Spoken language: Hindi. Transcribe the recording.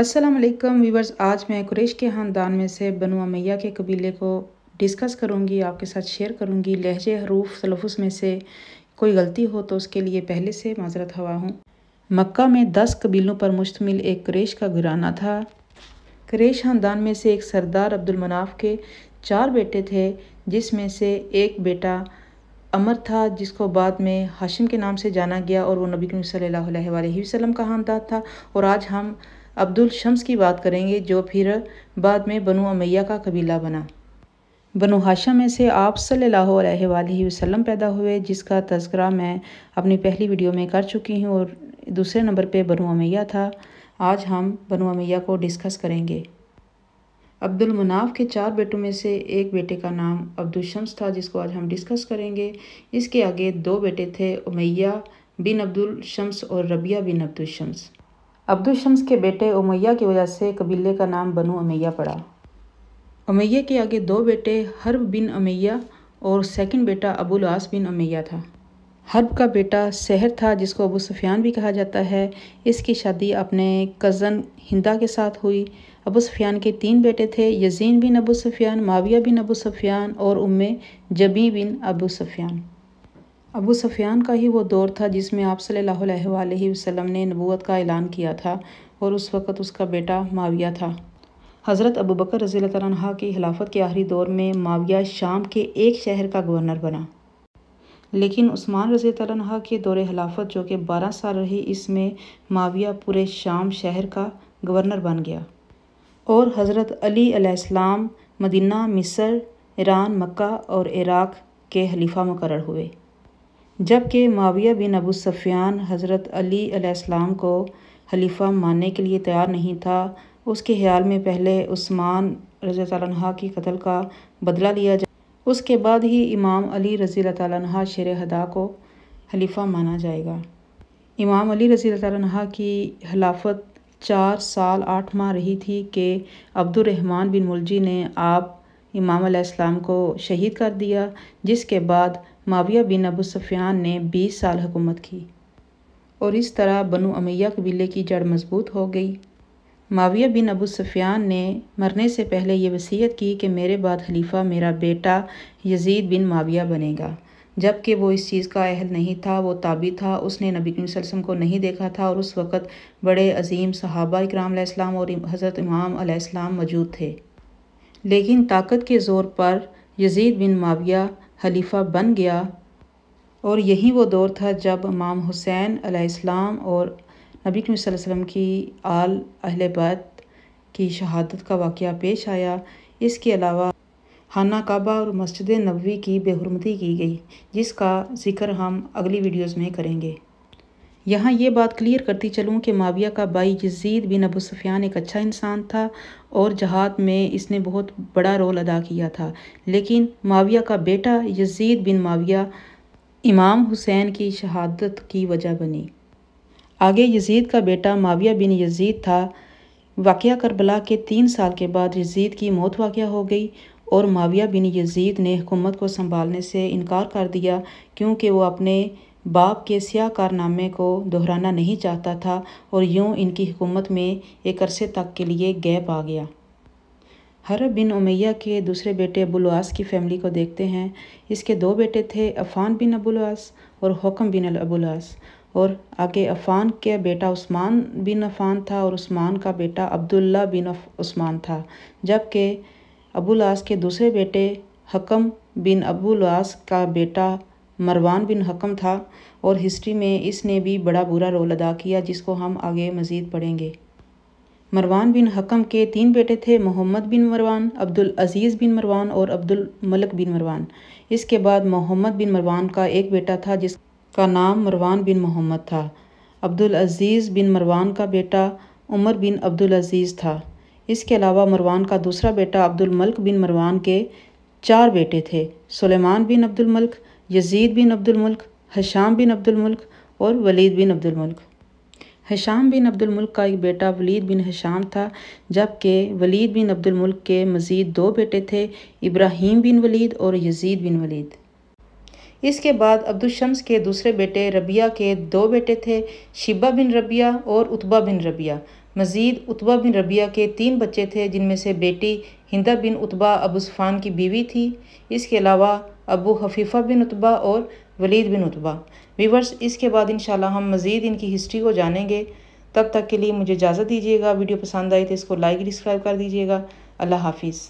अस्सलाम वालेकुम आज मैं कुरेश के ख़ानदान में से बनु मैया के कबीले को डिस्कस करूँगी आपके साथ शेयर करूँगी लहजे हरूफ तलफ़ में से कोई गलती हो तो उसके लिए पहले से माजरत हवा हूँ मक्का में दस कबीलों पर मुश्तमिल एक कुरेश का घराना था कुरेश ख़ानदान में से एक सरदार अब्दुलमनाफ के चार बेटे थे जिसमें से एक बेटा अमर था जिसको बाद में हाशिम के नाम से जाना गया और वो नबी करीम सल्लल्लाहु अलैहि वसल्लम का ख़ानदान था और आज हम अब्दुल शम्स की बात करेंगे जो फिर बाद में बनु अमैया का कबीला बना बनु हाशा में से आप सल्ला अलैहि पैदा हुए जिसका तस्करा मैं अपनी पहली वीडियो में कर चुकी हूँ और दूसरे नंबर पर बनु अमैया था आज हम बनु अमैया को डिस्कस करेंगे अब्दुल मुनाफ के चार बेटों में से एक बेटे का नाम अब्दुल शम्स था जिसको आज हम डिस्कस करेंगे इसके आगे दो बेटे थे उमैया बिन अब्दुल शम्स और रबिया बिन अब्दुल शम्स अब्दुल शम्स के बेटे उमैया की वजह से कबीले का नाम बनु अमैया पड़ा अमैया के आगे दो बेटे हर्ब बिन अमैया और सेकंड बेटा अबुल आस बिन अमैया था हर्ब का बेटा सहर था जिसको अबू सफियान भी कहा जाता है इसकी शादी अपने कज़न हिंदा के साथ हुई अबू सफियान के तीन बेटे थे यजीन बिन अबू सफियान माविया बिन अबू सफियान और उम्मे जबी बिन अबू सफियान अबू सफ़ियान का ही वो दौर था जिसमें आप सल्लल्लाहु वसम वसल्लम ने नबूत का ऐलान किया था और उस वक़्त उसका बेटा माविया था हज़रत अबू बकर रज़ी तह की खिलाफत के आखिरी दौर में माविया शाम के एक शहर का गवर्नर बना लेकिन उस्मान रज़ी तह के दौर खिलाफत जो कि बारह साल रही इसमें माविया पूरे शाम शहर का गवर्नर बन गया और हज़रत अली मदीना मिसर ईरान मक्का और इराक़ के खलीफा मुकर हुए जबकि माविया बिन अबू सफ़ियान हज़रत अली अलैहिस्सलाम को खलीफा मानने के लिए तैयार नहीं था उसके ख्याल में पहले उस्मान रज़ी तह की कत्ल का बदला लिया जाए उसके बाद ही इमाम अली रज़ी तह शेर हदा को खलीफा माना जाएगा इमाम अली रज़ी तह की हलाफत चार साल आठ माह रही थी कि अब्दुलरहमान बिन मुलजी ने आप इमाम को शहीद कर दिया जिसके बाद माविया बिन अबू सफ़ियान ने 20 साल हुकूमत की और इस तरह बनु अमैया कबीले की जड़ मजबूत हो गई माविया बिन अबू सफ़ियान ने मरने से पहले ये वसीयत की कि मेरे बाद खलीफा मेरा बेटा यजीद बिन माविया बनेगा जबकि वो इस चीज़ का अहल नहीं था वो ताबी था उसने नबी वसम को नहीं देखा था और उस वक़्त बड़े अजीम सहाबा इकराम और हज़रत इमाम इस्लाम मौजूद थे लेकिन ताकत के ज़ोर पर यजीद बिन माविया खलीफा बन गया और यही वो दौर था जब इमाम हुसैन अलैहिस्सलाम और नबी करीम वसल्लम की आल अहल बैत की शहादत का वाक़ पेश आया इसके अलावा खाना काबा और मस्जिद नबी की बेहरमती की गई जिसका ज़िक्र हम अगली वीडियोज़ में करेंगे यहाँ ये बात क्लियर करती चलूँ कि माविया का बाई यजीद बिन अबू सुफियान एक अच्छा इंसान था और जहाद में इसने बहुत बड़ा रोल अदा किया था लेकिन माविया का बेटा यजीद बिन माविया इमाम हुसैन की शहादत की वजह बनी आगे यजीद का बेटा माविया बिन यजीद था वाक़ करबला के तीन साल के बाद यजीद की मौत वाक़ हो गई और माविया बिन यजीद ने हुकूमत को संभालने से इनकार कर दिया क्योंकि वो अपने बाप के सियाह कारनामे को दोहराना नहीं चाहता था और यूं इनकी हुकूमत में एक अरसे तक के लिए गैप आ गया हरब बिन उमैया के दूसरे बेटे अबुलवास की फैमिली को देखते हैं इसके दो बेटे थे अफ़ान बिन अबुलवास और हुक्म बिन अबुलवास और आगे अफ़ान के बेटा उस्मान बिन अफ़ान था और उस्मान का बेटा अब्दुल्ला बिन उस्मान था जबकि अबुलवास के दूसरे बेटे हकम बिन अबुलवास का बेटा मरवान बिन हकम था और हिस्ट्री में इसने भी बड़ा बुरा रोल अदा किया जिसको हम आगे मज़ीद पढ़ेंगे मरवान बिन हकम के तीन बेटे थे मोहम्मद बिन मरवान अब्दुल अज़ीज़ बिन मरवान और अब्दुल मलक बिन मरवान इसके बाद मोहम्मद बिन मरवान का एक बेटा था जिसका नाम मरवान बिन मोहम्मद था अब्दुल अज़ीज़ बिन मरवान का बेटा उमर बिन अब्दुल अज़ीज़ था इसके अलावा मरवान का दूसरा बेटा अब्दुल मलक बिन मरवान के चार बेटे थे Sulaiman bin Abdul Malik Yazid bin Abdul Malik Hisham bin मुल्क और वलीद बिन मुल्क हशाम बिन अब्दुलमल्क का एक बेटा वलीद बिन हशाम था जबकि वलीद बिन मुल्क के मज़ीद दो बेटे थे इब्राहीम बिन वलीद और यजीद बिन वलीद इसके बाद अब्दुलशम्स के दूसरे बेटे रबिया के दो बेटे थे शिबा बिन रबिया और उतबा बिन रबिया मज़ीद उतबा बिन रबिया के तीन बच्चे थे जिनमें से बेटी हिंदा बिन उतबा अबूसफ़ान की बीवी थी इसके अलावा अबू हफीफ़ा बिन उतबा और वलीद बिन उतबा वीवर्स इसके बाद इन हम मज़ीद इनकी हिस्ट्री को जानेंगे तब तक के लिए मुझे इजाज़त दीजिएगा वीडियो पसंद आई तो इसको लाइक डिस्क्राइब कर दीजिएगा अल्लाह हाफिज़